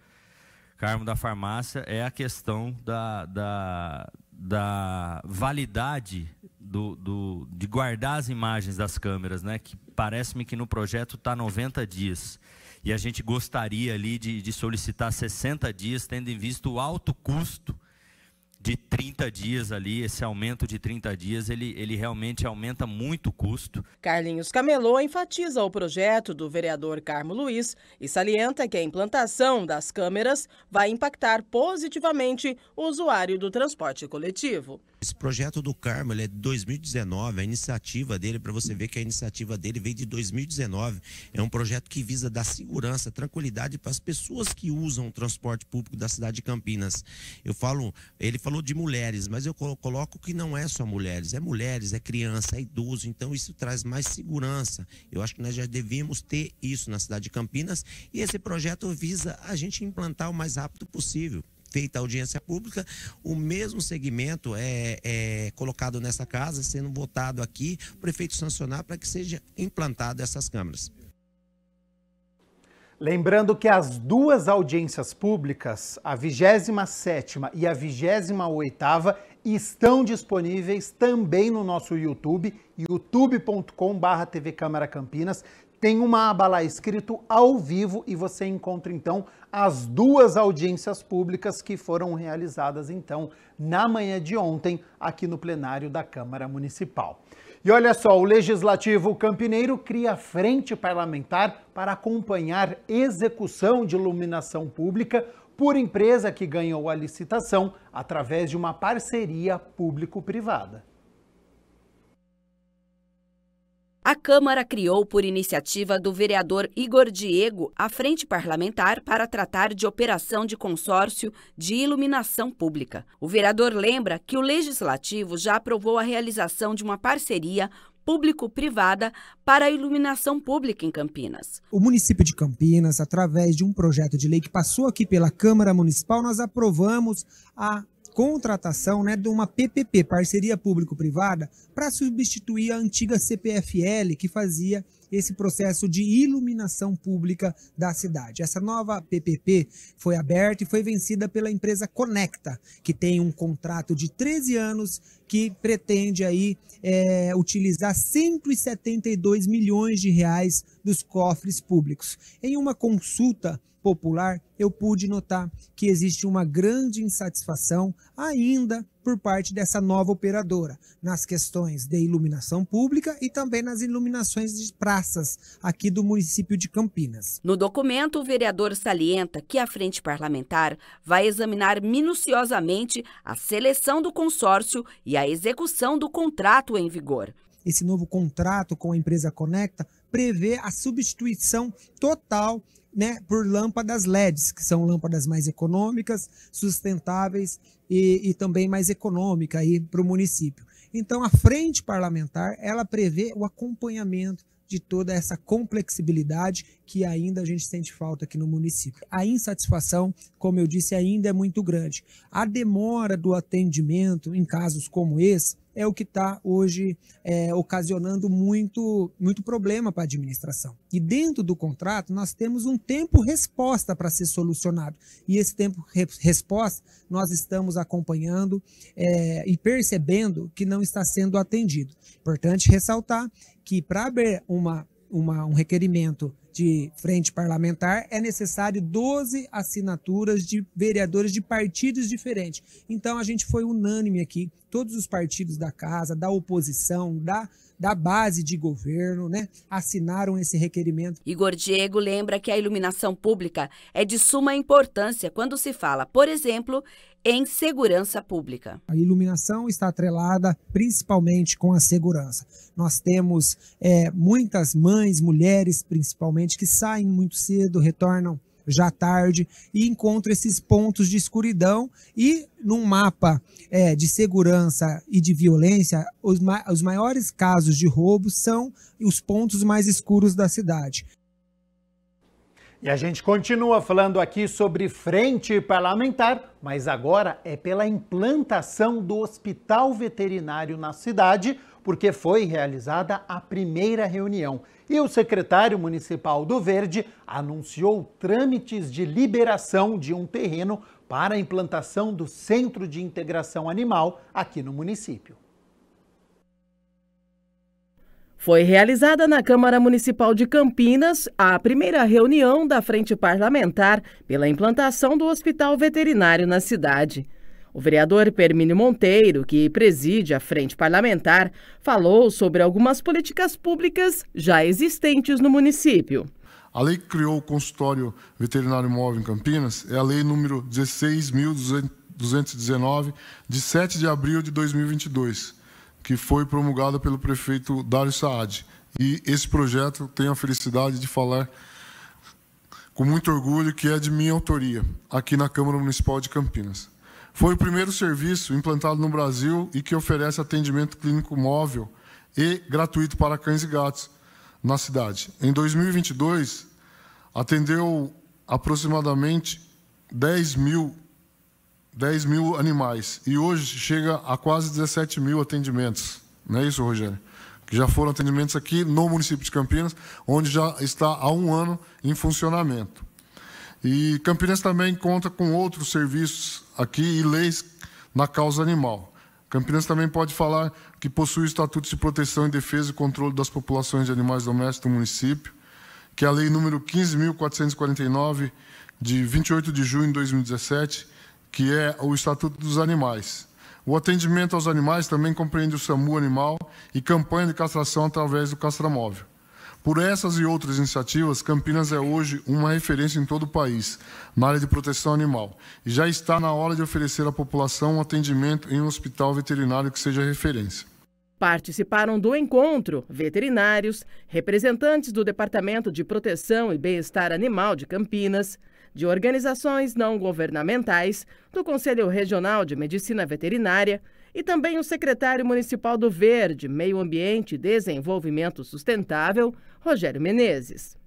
Speaker 10: Carmo da farmácia é a questão da, da, da validade do, do, de guardar as imagens das câmeras, né? Que parece-me que no projeto está 90 dias. E a gente gostaria ali de, de solicitar 60 dias, tendo em vista o alto custo de 30 dias ali, esse aumento de 30 dias, ele, ele realmente aumenta muito o custo.
Speaker 8: Carlinhos Camelô enfatiza o projeto do vereador Carmo Luiz e salienta que a implantação das câmeras vai impactar positivamente o usuário do transporte coletivo. Esse
Speaker 9: projeto do Carmo é de 2019, a iniciativa dele, para você ver que a iniciativa dele veio de 2019. É um projeto que visa dar segurança, tranquilidade para as pessoas que usam o transporte público da cidade de Campinas. Eu falo, ele falou de mulheres, mas eu coloco que não é só mulheres, é mulheres, é criança, é idoso, então isso traz mais segurança. Eu acho que nós já devíamos ter isso na cidade de Campinas e esse projeto visa a gente implantar o mais rápido possível feita a audiência pública, o mesmo segmento é, é colocado nessa casa, sendo votado aqui, o prefeito sancionar para que seja implantado
Speaker 1: essas câmeras. Lembrando que as duas audiências públicas, a 27ª e a 28ª, estão disponíveis também no nosso YouTube, youtube.com/tvcâmara Campinas tem uma aba lá escrito ao vivo e você encontra então as duas audiências públicas que foram realizadas então na manhã de ontem aqui no plenário da Câmara Municipal. E olha só, o Legislativo Campineiro cria frente parlamentar para acompanhar execução de iluminação pública por empresa que ganhou a licitação através de uma parceria público-privada.
Speaker 4: A Câmara criou, por iniciativa do vereador Igor Diego, a Frente Parlamentar para tratar de operação de consórcio de iluminação pública. O vereador lembra que o Legislativo já aprovou a realização de uma parceria público-privada para a iluminação pública em Campinas.
Speaker 11: O município de Campinas, através de um projeto de lei que passou aqui pela Câmara Municipal, nós aprovamos a contratação né, de uma PPP, parceria público-privada, para substituir a antiga CPFL que fazia esse processo de iluminação pública da cidade. Essa nova PPP foi aberta e foi vencida pela empresa Conecta, que tem um contrato de 13 anos que pretende aí é, utilizar 172 milhões de reais dos cofres públicos. Em uma consulta popular, eu pude notar que existe uma grande insatisfação ainda por parte dessa nova operadora nas questões de iluminação pública e também nas iluminações de praças aqui do município de Campinas.
Speaker 4: No documento, o vereador salienta que a frente parlamentar vai examinar minuciosamente a seleção do consórcio e a execução do contrato em vigor.
Speaker 11: Esse novo contrato com a empresa Conecta prevê a substituição total né, por lâmpadas LEDs, que são lâmpadas mais econômicas, sustentáveis e, e também mais econômica para o município. Então, a frente parlamentar ela prevê o acompanhamento de toda essa complexibilidade que ainda a gente sente falta aqui no município. A insatisfação, como eu disse, ainda é muito grande. A demora do atendimento em casos como esse é o que está hoje é, ocasionando muito, muito problema para a administração. E dentro do contrato, nós temos um tempo resposta para ser solucionado. E esse tempo resposta, nós estamos acompanhando é, e percebendo que não está sendo atendido. Importante ressaltar que para abrir uma uma, um requerimento de frente parlamentar, é necessário 12 assinaturas de vereadores de partidos diferentes. Então a gente foi unânime aqui, todos os partidos da casa, da oposição, da da base de governo, né, assinaram esse requerimento.
Speaker 4: Igor Diego lembra que a iluminação pública é de suma importância quando se fala, por exemplo, em segurança pública.
Speaker 11: A iluminação está atrelada principalmente com a segurança. Nós temos é, muitas mães, mulheres principalmente, que saem muito cedo, retornam já tarde e encontram esses pontos de escuridão e num mapa é, de segurança e de violência, os, ma os maiores casos de roubo são os pontos mais escuros da cidade.
Speaker 1: E a gente continua falando aqui sobre frente parlamentar, mas agora é pela implantação do hospital veterinário na cidade, porque foi realizada a primeira reunião. E o secretário municipal do Verde anunciou trâmites de liberação de um terreno para a implantação do Centro de Integração Animal aqui no município.
Speaker 8: Foi realizada na Câmara Municipal de Campinas a primeira reunião da Frente Parlamentar pela implantação do Hospital Veterinário na cidade. O vereador Permínio Monteiro, que preside a Frente Parlamentar, falou sobre algumas políticas públicas já existentes
Speaker 12: no município. A lei que criou o consultório veterinário móvel em Campinas é a lei número 16.219, de 7 de abril de 2022 que foi promulgada pelo prefeito Dário Saad. E esse projeto tenho a felicidade de falar com muito orgulho que é de minha autoria, aqui na Câmara Municipal de Campinas. Foi o primeiro serviço implantado no Brasil e que oferece atendimento clínico móvel e gratuito para cães e gatos na cidade. Em 2022, atendeu aproximadamente 10 mil 10 mil animais e hoje chega a quase 17 mil atendimentos. Não é isso, Rogério? Que já foram atendimentos aqui no município de Campinas, onde já está há um ano em funcionamento. E Campinas também conta com outros serviços aqui e leis na causa animal. Campinas também pode falar que possui estatuto de proteção e defesa e controle das populações de animais domésticos do município, que é a lei número 15.449, de 28 de junho de 2017, que é o Estatuto dos Animais. O atendimento aos animais também compreende o SAMU animal e campanha de castração através do castramóvel. Por essas e outras iniciativas, Campinas é hoje uma referência em todo o país na área de proteção animal e já está na hora de oferecer à população um atendimento em um hospital veterinário que seja referência.
Speaker 8: Participaram do encontro veterinários, representantes do Departamento de Proteção e Bem-Estar Animal de Campinas, de organizações não governamentais, do Conselho Regional de Medicina Veterinária e também o secretário municipal do Verde, Meio Ambiente e Desenvolvimento Sustentável, Rogério Menezes.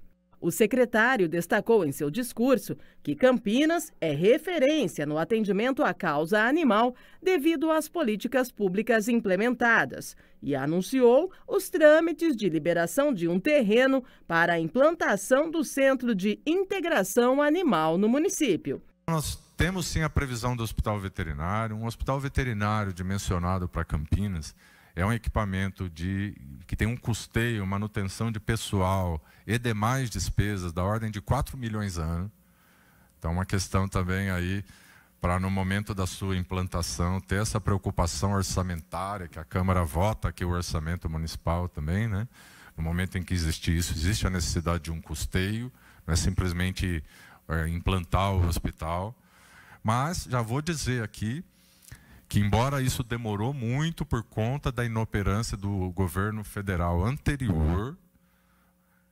Speaker 8: O secretário destacou em seu discurso que Campinas é referência no atendimento à causa animal devido às políticas públicas implementadas e anunciou os trâmites de liberação de um terreno para a implantação do Centro de Integração Animal no município.
Speaker 13: Nós temos sim a previsão do hospital veterinário, um hospital veterinário dimensionado para Campinas é um equipamento de, que tem um custeio, manutenção de pessoal e demais despesas da ordem de 4 milhões a ano. Então, uma questão também aí para, no momento da sua implantação, ter essa preocupação orçamentária, que a Câmara vota aqui o orçamento municipal também, né? No momento em que existe isso, existe a necessidade de um custeio, não é simplesmente é, implantar o hospital. Mas já vou dizer aqui que embora isso demorou muito por conta da inoperância do governo federal anterior,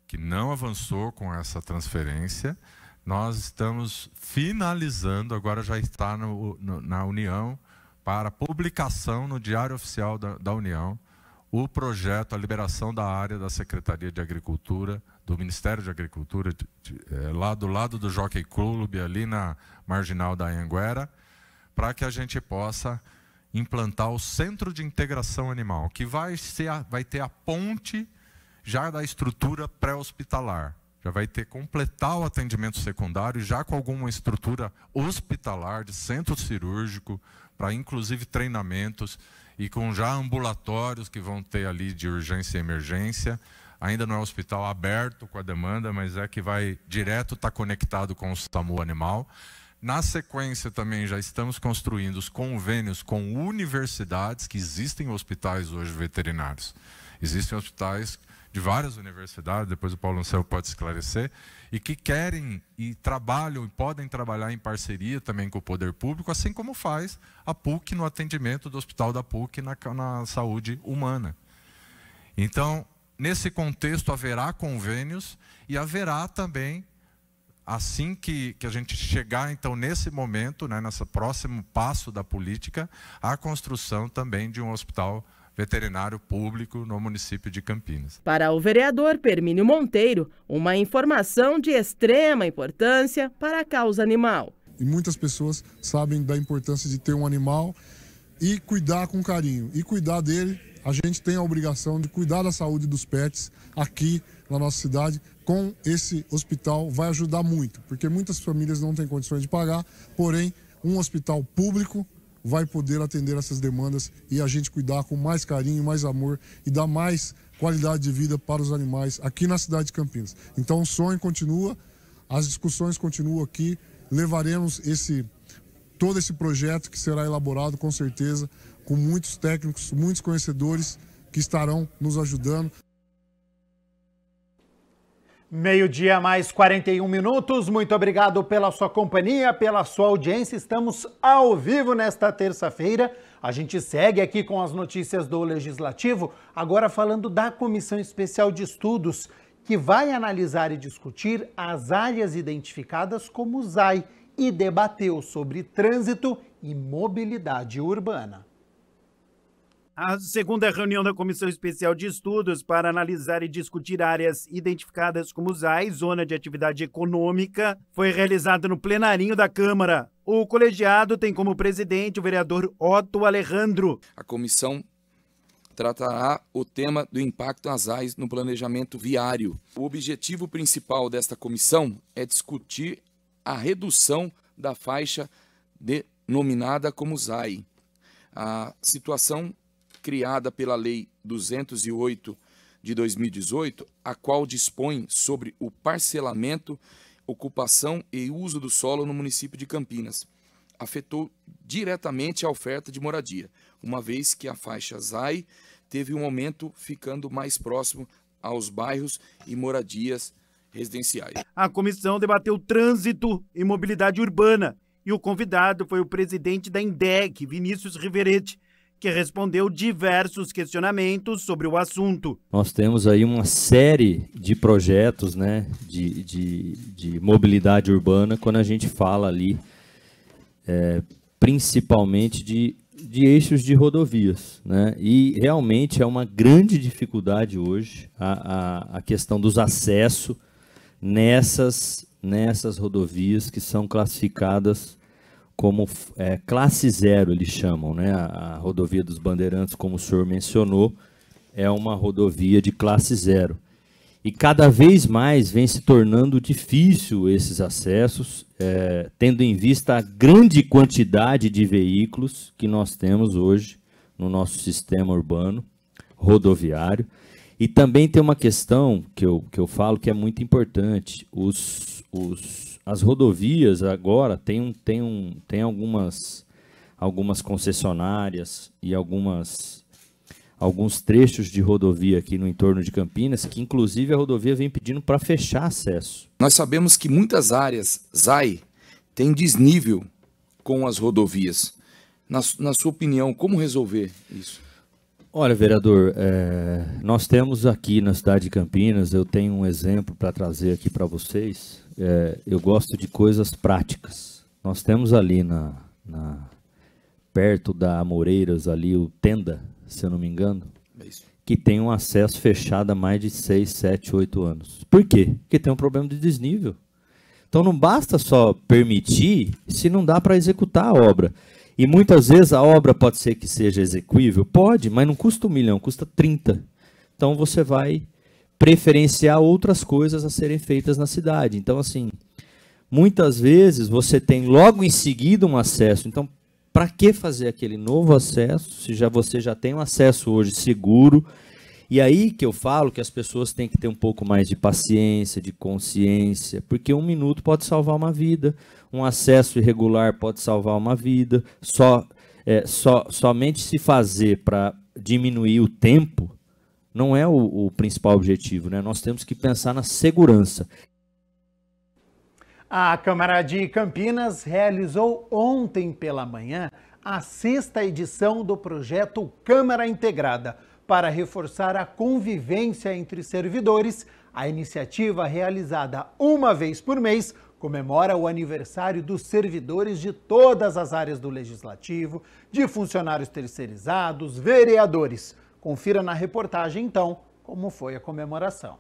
Speaker 13: que não avançou com essa transferência, nós estamos finalizando, agora já está no, no, na União, para publicação no Diário Oficial da, da União, o projeto, a liberação da área da Secretaria de Agricultura, do Ministério de Agricultura, de, de, é, lá do lado do Jockey Club, ali na marginal da Anguera, para que a gente possa implantar o Centro de Integração Animal, que vai, ser a, vai ter a ponte já da estrutura pré-hospitalar. Já vai ter completar o atendimento secundário, já com alguma estrutura hospitalar, de centro cirúrgico, para inclusive treinamentos, e com já ambulatórios que vão ter ali de urgência e emergência. Ainda não é hospital aberto com a demanda, mas é que vai direto estar tá conectado com o SAMU animal. Na sequência, também já estamos construindo os convênios com universidades que existem hospitais hoje veterinários. Existem hospitais de várias universidades, depois o Paulo Anselmo pode esclarecer, e que querem e trabalham e podem trabalhar em parceria também com o poder público, assim como faz a PUC no atendimento do Hospital da PUC na, na saúde humana. Então, nesse contexto, haverá convênios e haverá também assim que, que a gente chegar, então, nesse momento, né, nesse próximo passo da política, a construção também de um hospital veterinário público no município de Campinas.
Speaker 8: Para o vereador Permínio Monteiro, uma informação de extrema importância para a causa animal.
Speaker 13: E muitas
Speaker 12: pessoas sabem da importância de ter um animal e cuidar com carinho. E cuidar dele, a gente tem a obrigação de cuidar da saúde dos pets aqui na nossa cidade com esse hospital vai ajudar muito, porque muitas famílias não têm condições de pagar, porém, um hospital público vai poder atender essas demandas e a gente cuidar com mais carinho, mais amor e dar mais qualidade de vida para os animais aqui na cidade de Campinas. Então o sonho continua, as discussões continuam aqui, levaremos esse todo esse projeto que será elaborado com certeza com muitos técnicos, muitos conhecedores que estarão nos ajudando.
Speaker 1: Meio-dia, mais 41 minutos. Muito obrigado pela sua companhia, pela sua audiência. Estamos ao vivo nesta terça-feira. A gente segue aqui com as notícias do Legislativo, agora falando da Comissão Especial de Estudos, que vai analisar e discutir as áreas identificadas como ZAI e debateu sobre trânsito e mobilidade urbana.
Speaker 2: A segunda reunião da Comissão Especial de Estudos para analisar e discutir áreas identificadas como ZAI, Zona de Atividade Econômica, foi realizada no plenarinho da Câmara. O colegiado tem como presidente o vereador Otto Alejandro.
Speaker 13: A comissão tratará o tema do impacto nas AIS no planejamento viário. O objetivo principal desta comissão é discutir a redução da faixa denominada como ZAI. A situação criada pela Lei 208 de 2018, a qual dispõe sobre o parcelamento, ocupação e uso do solo no município de Campinas. Afetou diretamente a oferta de moradia, uma vez que a faixa ZAI teve um aumento ficando mais próximo aos bairros e moradias residenciais.
Speaker 2: A comissão debateu trânsito e mobilidade urbana e o convidado foi o presidente da INDEC, Vinícius Riverete, que respondeu diversos questionamentos sobre o assunto.
Speaker 10: Nós temos aí uma série de projetos né, de, de, de mobilidade urbana quando a gente fala ali é, principalmente de, de eixos de rodovias. Né? E realmente é uma grande dificuldade hoje a, a, a questão dos acessos nessas, nessas rodovias que são classificadas como é, classe zero, eles chamam, né? A, a, rodovia dos Bandeirantes, como o senhor mencionou, é uma rodovia de classe zero. E cada vez mais vem se tornando difícil esses acessos, é, tendo em vista a grande quantidade de veículos que nós temos hoje no nosso sistema urbano rodoviário. E também tem uma questão que eu, que eu falo que é muito importante: os, os as, rodovias agora tem, um, tem, um, tem algumas, algumas concessionárias e algumas alguns trechos de rodovia aqui no entorno de Campinas, que inclusive a rodovia vem pedindo para
Speaker 13: fechar acesso. Nós sabemos que muitas áreas ZAI têm desnível com as rodovias. Na, na sua opinião, como resolver isso?
Speaker 10: Olha, vereador, é, nós temos aqui na cidade de Campinas, eu tenho um exemplo para trazer aqui para vocês, é, eu gosto de coisas práticas. Nós temos ali na, na perto da Amoreiras ali o Tenda, se eu não me engano, é que tem um acesso fechado há mais de 6, 7, 8 anos. Por quê? Porque tem um problema de desnível. Então não basta só permitir se não dá para executar a obra. E muitas vezes a obra pode ser que seja execuível? Pode, mas não custa um milhão, custa 30. Então você vai preferenciar outras coisas a serem feitas na cidade. Então, assim, muitas vezes você tem logo em seguida um acesso. Então, para que fazer aquele novo acesso se já você já tem um acesso hoje seguro? E aí que eu falo que as pessoas têm que ter um pouco mais de paciência, de consciência, porque um minuto pode salvar uma vida, um acesso irregular pode salvar uma vida. Só, é, só somente se fazer para diminuir o tempo não é o, o principal objetivo, né? Nós temos que pensar na segurança.
Speaker 1: A Câmara de Campinas realizou ontem pela manhã a sexta edição do projeto Câmara Integrada. Para reforçar a convivência entre servidores, a iniciativa, realizada uma vez por mês, comemora o aniversário dos servidores de todas as áreas do Legislativo, de funcionários terceirizados, vereadores. Confira na reportagem, então, como foi a comemoração.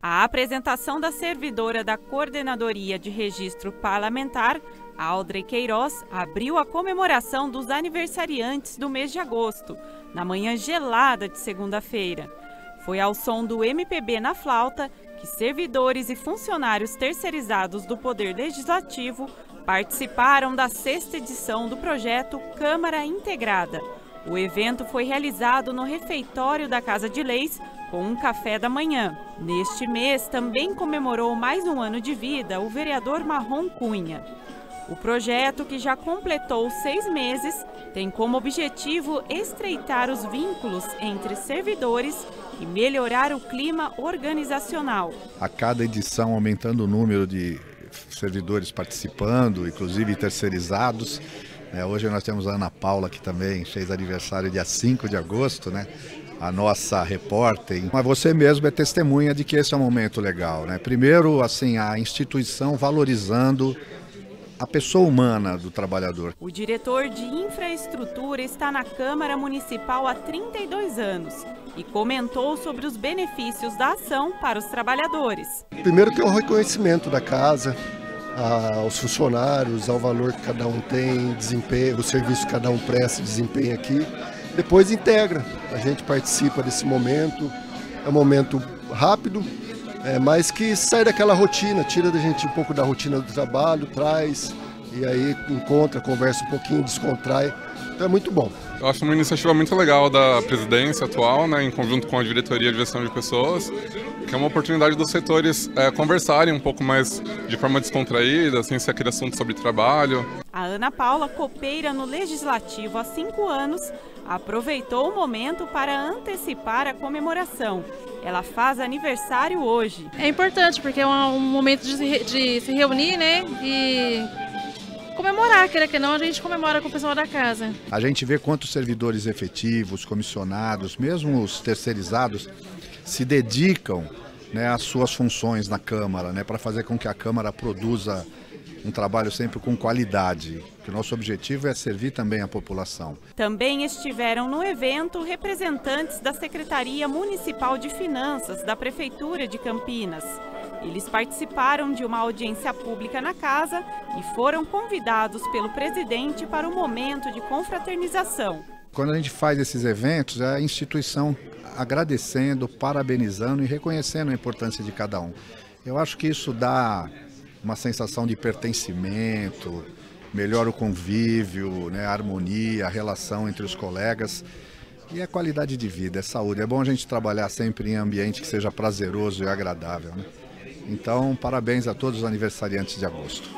Speaker 14: A apresentação da servidora da Coordenadoria de Registro Parlamentar, Aldre Queiroz, abriu a comemoração dos aniversariantes do mês de agosto, na manhã gelada de segunda-feira. Foi ao som do MPB na flauta que servidores e funcionários terceirizados do Poder Legislativo participaram da sexta edição do projeto Câmara Integrada o evento foi realizado no refeitório da Casa de Leis com um café da manhã. Neste mês também comemorou mais um ano de vida o vereador Marrom Cunha. O projeto, que já completou seis meses, tem como objetivo estreitar os vínculos entre servidores e melhorar o clima organizacional.
Speaker 15: A cada edição, aumentando o número de servidores participando, inclusive terceirizados, é, hoje nós temos a Ana Paula, que também fez aniversário dia 5 de agosto, né? a nossa repórter, mas você mesmo é testemunha de que esse é um momento legal, né? Primeiro, assim, a instituição valorizando a pessoa humana do trabalhador.
Speaker 14: O diretor de infraestrutura está na Câmara Municipal há 32 anos e comentou sobre os benefícios da ação para os trabalhadores.
Speaker 15: Primeiro tem o reconhecimento da casa, aos funcionários, ao valor que cada um tem, desempenho, o serviço que cada um presta, desempenha aqui. Depois integra, a gente participa desse momento, é um momento rápido, é, mas que sai daquela rotina, tira da gente um pouco da rotina do trabalho, traz e aí encontra, conversa um pouquinho, descontrai. Então é muito bom.
Speaker 13: Eu acho uma iniciativa muito legal da presidência atual, né, em conjunto com a diretoria de gestão de pessoas, que é uma oportunidade dos setores é, conversarem um pouco mais de forma descontraída, sem se é aquele assunto sobre trabalho.
Speaker 14: A Ana Paula, copeira no Legislativo há cinco anos, aproveitou o momento para antecipar a comemoração. Ela faz
Speaker 8: aniversário hoje. É importante, porque é um momento de se, de se reunir, né, e comemorar, queira que não, a gente comemora com o pessoal da casa.
Speaker 15: A gente vê quantos servidores efetivos, comissionados, mesmo os terceirizados, se dedicam né, às suas funções na Câmara, né, para fazer com que a Câmara produza um trabalho sempre com qualidade, que o nosso objetivo é servir também a população.
Speaker 14: Também estiveram no evento representantes da Secretaria Municipal de Finanças da Prefeitura de Campinas. Eles participaram de uma audiência pública na casa e foram convidados pelo presidente para o um momento de confraternização.
Speaker 15: Quando a gente faz esses eventos, é a instituição agradecendo, parabenizando e reconhecendo a importância de cada um. Eu acho que isso dá uma sensação de pertencimento, melhora o convívio, né, a harmonia, a relação entre os colegas e a qualidade de vida, a é saúde. É bom a gente trabalhar sempre em ambiente que seja prazeroso e agradável. Né? Então, parabéns a todos os aniversariantes de agosto.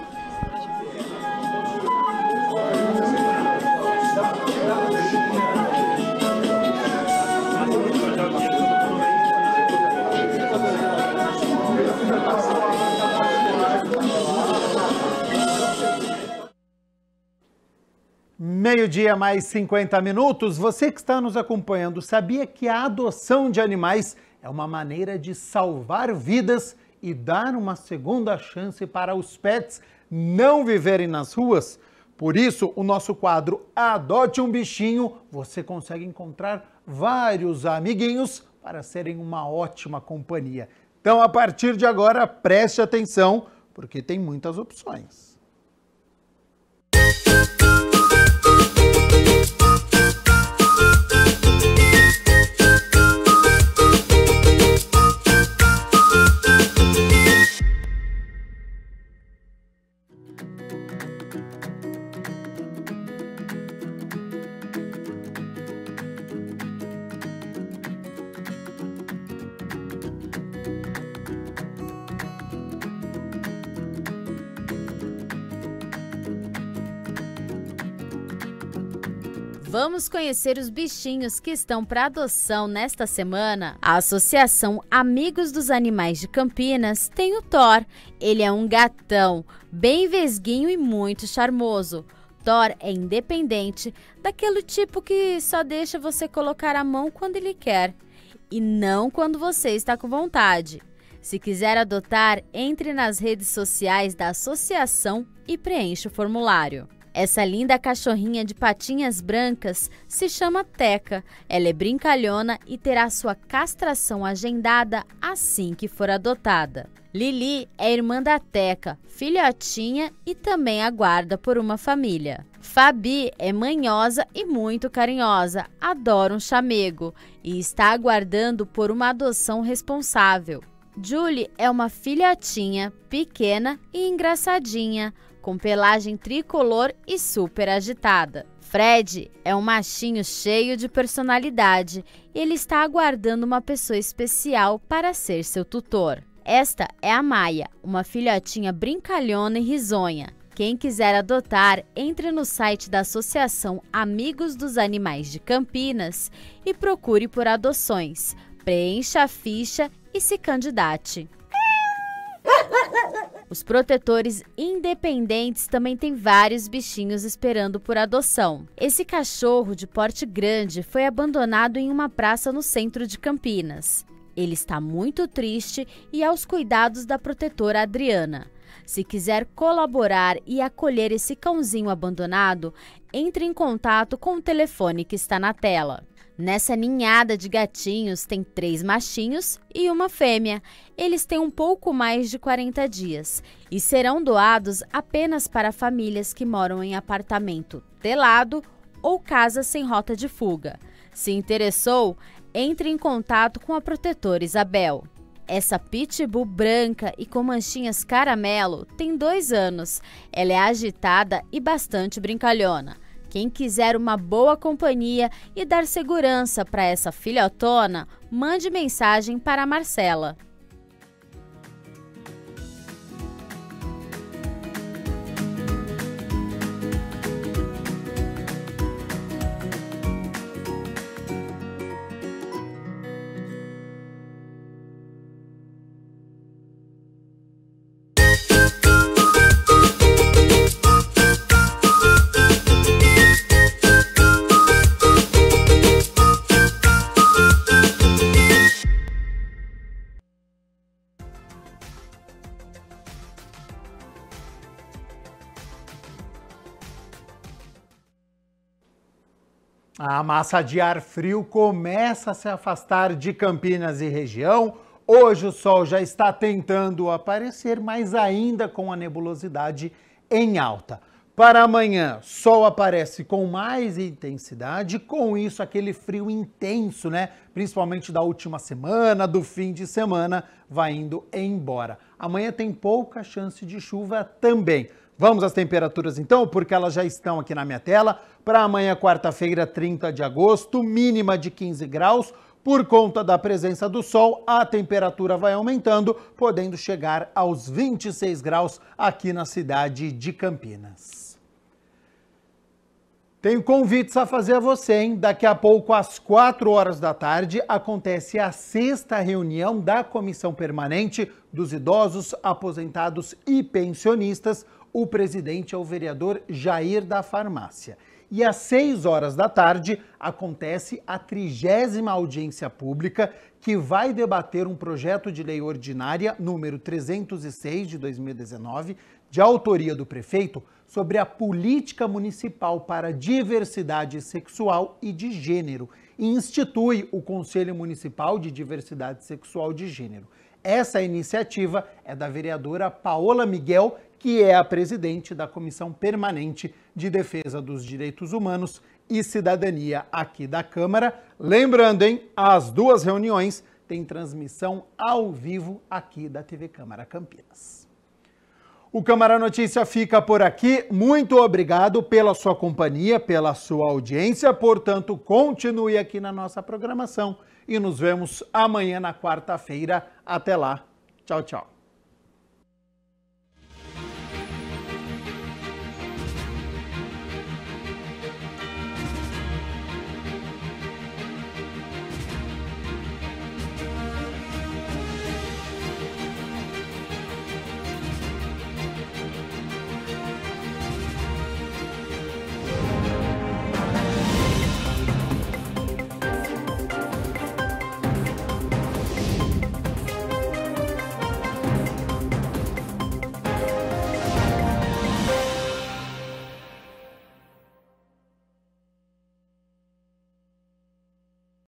Speaker 1: Meio-dia, mais 50 minutos. Você que está nos acompanhando, sabia que a adoção de animais é uma maneira de salvar vidas e dar uma segunda chance para os pets não viverem nas ruas. Por isso, o nosso quadro Adote um Bichinho, você consegue encontrar vários amiguinhos para serem uma ótima companhia. Então, a partir de agora, preste atenção, porque tem muitas opções.
Speaker 4: Vamos conhecer os bichinhos que estão para adoção nesta semana. A Associação Amigos dos Animais de Campinas tem o Thor. Ele é um gatão, bem vesguinho e muito charmoso. Thor é independente, daquele tipo que só deixa você colocar a mão quando ele quer e não quando você está com vontade. Se quiser adotar, entre nas redes sociais da associação e preencha o formulário. Essa linda cachorrinha de patinhas brancas se chama Teca. Ela é brincalhona e terá sua castração agendada assim que for adotada. Lili é irmã da Teca, filhotinha e também aguarda por uma família. Fabi é manhosa e muito carinhosa, adora um chamego e está aguardando por uma adoção responsável. Julie é uma filhotinha, pequena e engraçadinha com pelagem tricolor e super agitada. Fred é um machinho cheio de personalidade e ele está aguardando uma pessoa especial para ser seu tutor. Esta é a Maia, uma filhotinha brincalhona e risonha. Quem quiser adotar, entre no site da Associação Amigos dos Animais de Campinas e procure por adoções. Preencha a ficha e se candidate. Os protetores independentes também têm vários bichinhos esperando por adoção. Esse cachorro de porte grande foi abandonado em uma praça no centro de Campinas. Ele está muito triste e aos cuidados da protetora Adriana. Se quiser colaborar e acolher esse cãozinho abandonado, entre em contato com o telefone que está na tela. Nessa ninhada de gatinhos tem três machinhos e uma fêmea. Eles têm um pouco mais de 40 dias e serão doados apenas para famílias que moram em apartamento telado ou casa sem rota de fuga. Se interessou, entre em contato com a protetora Isabel. Essa pitbull branca e com manchinhas caramelo tem dois anos. Ela é agitada e bastante brincalhona. Quem quiser uma boa companhia e dar segurança para essa filhotona, mande mensagem para Marcela.
Speaker 1: A massa de ar frio começa a se afastar de Campinas e região. Hoje o sol já está tentando aparecer, mas ainda com a nebulosidade em alta. Para amanhã, sol aparece com mais intensidade, com isso aquele frio intenso, né? Principalmente da última semana, do fim de semana, vai indo embora. Amanhã tem pouca chance de chuva também. Vamos às temperaturas então, porque elas já estão aqui na minha tela. Para amanhã, quarta-feira, 30 de agosto, mínima de 15 graus. Por conta da presença do sol, a temperatura vai aumentando, podendo chegar aos 26 graus aqui na cidade de Campinas. Tenho convites a fazer a você, hein? Daqui a pouco, às 4 horas da tarde, acontece a sexta reunião da Comissão Permanente dos Idosos, Aposentados e Pensionistas o presidente é o vereador Jair da Farmácia. E às 6 horas da tarde acontece a trigésima audiência pública que vai debater um projeto de lei ordinária número 306 de 2019, de autoria do prefeito, sobre a política municipal para diversidade sexual e de gênero e institui o Conselho Municipal de Diversidade Sexual e de Gênero. Essa iniciativa é da vereadora Paola Miguel, que é a presidente da Comissão Permanente de Defesa dos Direitos Humanos e Cidadania aqui da Câmara. Lembrando, hein, as duas reuniões têm transmissão ao vivo aqui da TV Câmara Campinas. O Câmara Notícia fica por aqui. Muito obrigado pela sua companhia, pela sua audiência. Portanto, continue aqui na nossa programação e nos vemos amanhã na quarta-feira. Até lá. Tchau, tchau.